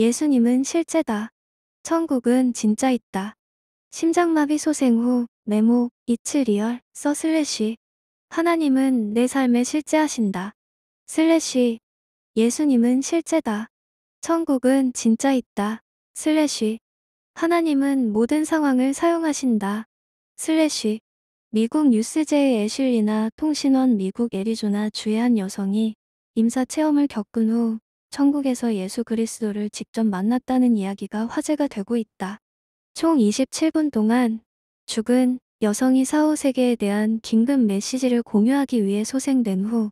예수님은 실제다. 천국은 진짜 있다. 심장마비 소생 후 메모 이츠 리얼 서 슬래시 하나님은 내 삶에 실제하신다. 슬래시 예수님은 실제다. 천국은 진짜 있다. 슬래시 하나님은 모든 상황을 사용하신다. 슬래시 미국 뉴스제의 애슐리나 통신원 미국 애리조나 주의 한 여성이 임사 체험을 겪은 후 천국에서 예수 그리스도를 직접 만났다는 이야기가 화제가 되고 있다. 총 27분 동안 죽은 여성이 사후 세계에 대한 긴급 메시지를 공유하기 위해 소생된 후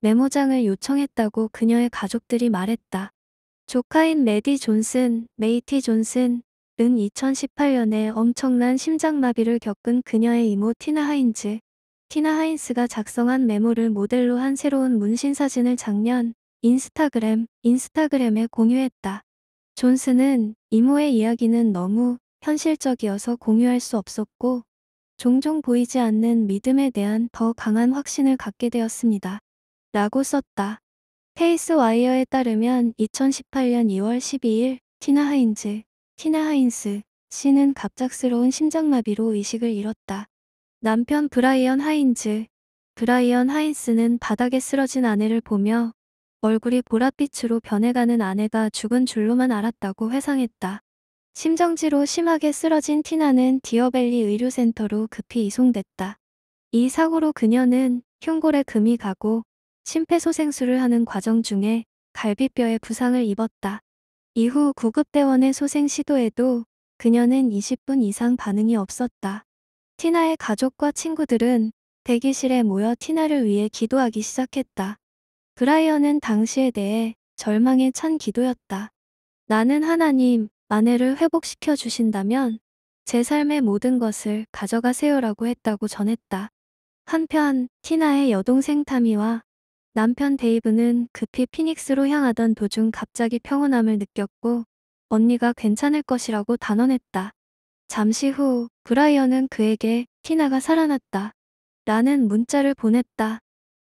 메모장을 요청했다고 그녀의 가족들이 말했다. 조카인 레디 존슨, 메이티 존슨, 은 2018년에 엄청난 심장마비를 겪은 그녀의 이모 티나 하인즈. 티나 하인스가 작성한 메모를 모델로 한 새로운 문신 사진을 작년 인스타그램, 인스타그램에 공유했다. 존슨은 이모의 이야기는 너무 현실적이어서 공유할 수 없었고 종종 보이지 않는 믿음에 대한 더 강한 확신을 갖게 되었습니다. 라고 썼다. 페이스와이어에 따르면 2018년 2월 12일 티나 하인즈, 티나 하인스 씨는 갑작스러운 심장마비로 의식을 잃었다. 남편 브라이언 하인즈, 브라이언 하인스는 바닥에 쓰러진 아내를 보며 얼굴이 보랏빛으로 변해가는 아내가 죽은 줄로만 알았다고 회상했다. 심정지로 심하게 쓰러진 티나는 디어벨리 의료센터로 급히 이송됐다. 이 사고로 그녀는 흉골에 금이 가고 심폐소생술을 하는 과정 중에 갈비뼈에 부상을 입었다. 이후 구급대원의 소생 시도에도 그녀는 20분 이상 반응이 없었다. 티나의 가족과 친구들은 대기실에 모여 티나를 위해 기도하기 시작했다. 브라이언은 당시에 대해 절망에 찬 기도였다. 나는 하나님, 마네를 회복시켜 주신다면 제 삶의 모든 것을 가져가세요라고 했다고 전했다. 한편 티나의 여동생 타미와 남편 데이브는 급히 피닉스로 향하던 도중 갑자기 평온함을 느꼈고 언니가 괜찮을 것이라고 단언했다. 잠시 후 브라이언은 그에게 티나가 살아났다. 라는 문자를 보냈다.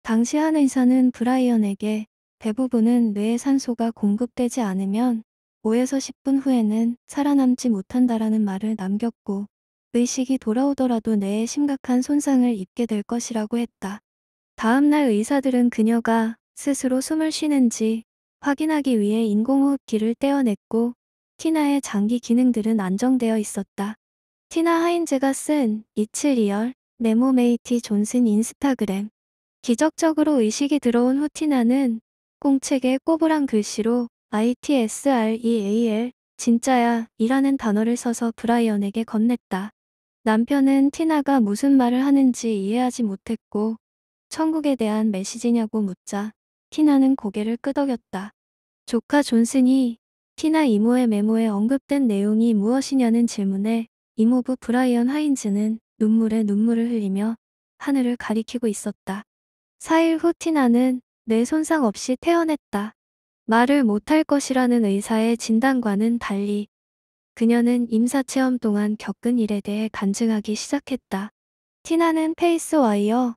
당시 한 의사는 브라이언에게 대부분은 뇌에 산소가 공급되지 않으면 5에서 10분 후에는 살아남지 못한다라는 말을 남겼고 의식이 돌아오더라도 뇌에 심각한 손상을 입게 될 것이라고 했다. 다음날 의사들은 그녀가 스스로 숨을 쉬는지 확인하기 위해 인공호흡기를 떼어냈고 티나의 장기 기능들은 안정되어 있었다. 티나 하인즈가 쓴 이츠 리얼 네모메이티 존슨 인스타그램 기적적으로 의식이 들어온 후티나는 꽁책에 꼬부랑 글씨로 ITSREAL 진짜야 이라는 단어를 써서 브라이언에게 건넸다. 남편은 티나가 무슨 말을 하는지 이해하지 못했고 천국에 대한 메시지냐고 묻자 티나는 고개를 끄덕였다. 조카 존슨이 티나 이모의 메모에 언급된 내용이 무엇이냐는 질문에 이모부 브라이언 하인즈는 눈물에 눈물을 흘리며 하늘을 가리키고 있었다. 4일 후 티나는 내 손상 없이 태어났다. 말을 못할 것이라는 의사의 진단과는 달리 그녀는 임사체험 동안 겪은 일에 대해 간증하기 시작했다. 티나는 페이스와이어와의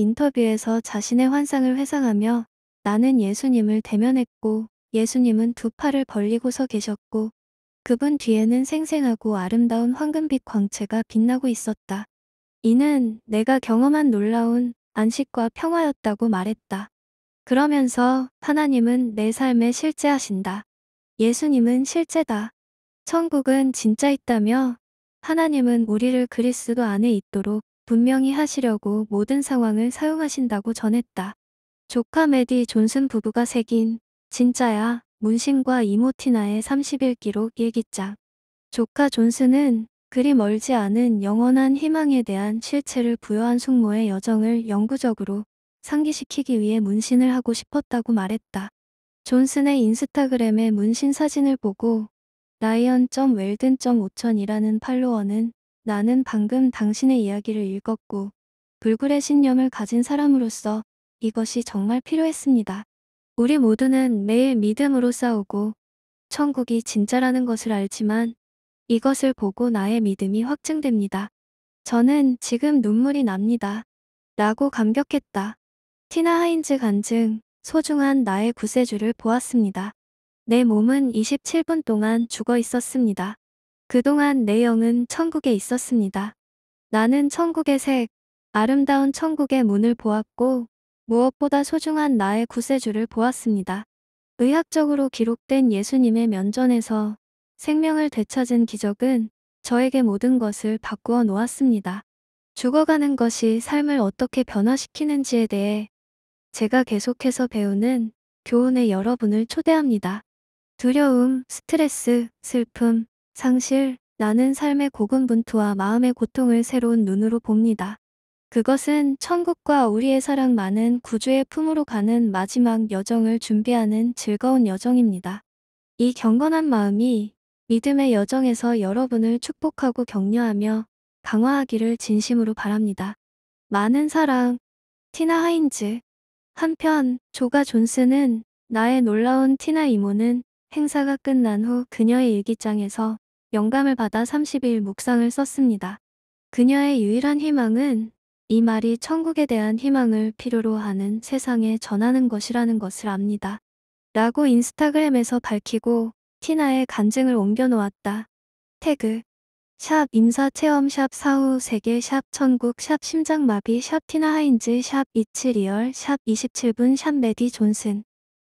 인터뷰에서 자신의 환상을 회상하며 나는 예수님을 대면했고 예수님은 두 팔을 벌리고 서 계셨고 그분 뒤에는 생생하고 아름다운 황금빛 광채가 빛나고 있었다. 이는 내가 경험한 놀라운 안식과 평화였다고 말했다. 그러면서 하나님은 내 삶에 실제하신다. 예수님은 실제다. 천국은 진짜 있다며 하나님은 우리를 그리스도 안에 있도록 분명히 하시려고 모든 상황을 사용하신다고 전했다. 조카 메디 존슨 부부가 새긴 진짜야 문신과 이모티나의 31기록 일기장. 조카 존슨은 그리 멀지 않은 영원한 희망에 대한 실체를 부여한 숙모의 여정을 영구적으로 상기시키기 위해 문신을 하고 싶었다고 말했다. 존슨의 인스타그램에 문신 사진을 보고 라이언.웰든.5천이라는 팔로워는 나는 방금 당신의 이야기를 읽었고 불굴의 신념을 가진 사람으로서 이것이 정말 필요했습니다. 우리 모두는 매일 믿음으로 싸우고 천국이 진짜라는 것을 알지만 이것을 보고 나의 믿음이 확증됩니다. 저는 지금 눈물이 납니다. 라고 감격했다. 티나 하인즈 간증, 소중한 나의 구세주를 보았습니다. 내 몸은 27분 동안 죽어 있었습니다. 그동안 내 영은 천국에 있었습니다. 나는 천국의 색, 아름다운 천국의 문을 보았고, 무엇보다 소중한 나의 구세주를 보았습니다. 의학적으로 기록된 예수님의 면전에서 생명을 되찾은 기적은 저에게 모든 것을 바꾸어 놓았습니다. 죽어가는 것이 삶을 어떻게 변화시키는지에 대해 제가 계속해서 배우는 교훈에 여러분을 초대합니다. 두려움, 스트레스, 슬픔, 상실, 나는 삶의 고군분투와 마음의 고통을 새로운 눈으로 봅니다. 그것은 천국과 우리의 사랑 많은 구주의 품으로 가는 마지막 여정을 준비하는 즐거운 여정입니다. 이 경건한 마음이 믿음의 여정에서 여러분을 축복하고 격려하며 강화하기를 진심으로 바랍니다. 많은 사랑, 티나 하인즈. 한편, 조가 존스는 나의 놀라운 티나 이모는 행사가 끝난 후 그녀의 일기장에서 영감을 받아 30일 묵상을 썼습니다. 그녀의 유일한 희망은 이 말이 천국에 대한 희망을 필요로 하는 세상에 전하는 것이라는 것을 압니다. 라고 인스타그램에서 밝히고 티나의 간증을 옮겨놓았다. 태그 샵 인사체험 샵 사후 세계 샵 천국 샵 심장마비 샵 티나 하인즈 샵 27리얼 샵 27분 샵 메디 존슨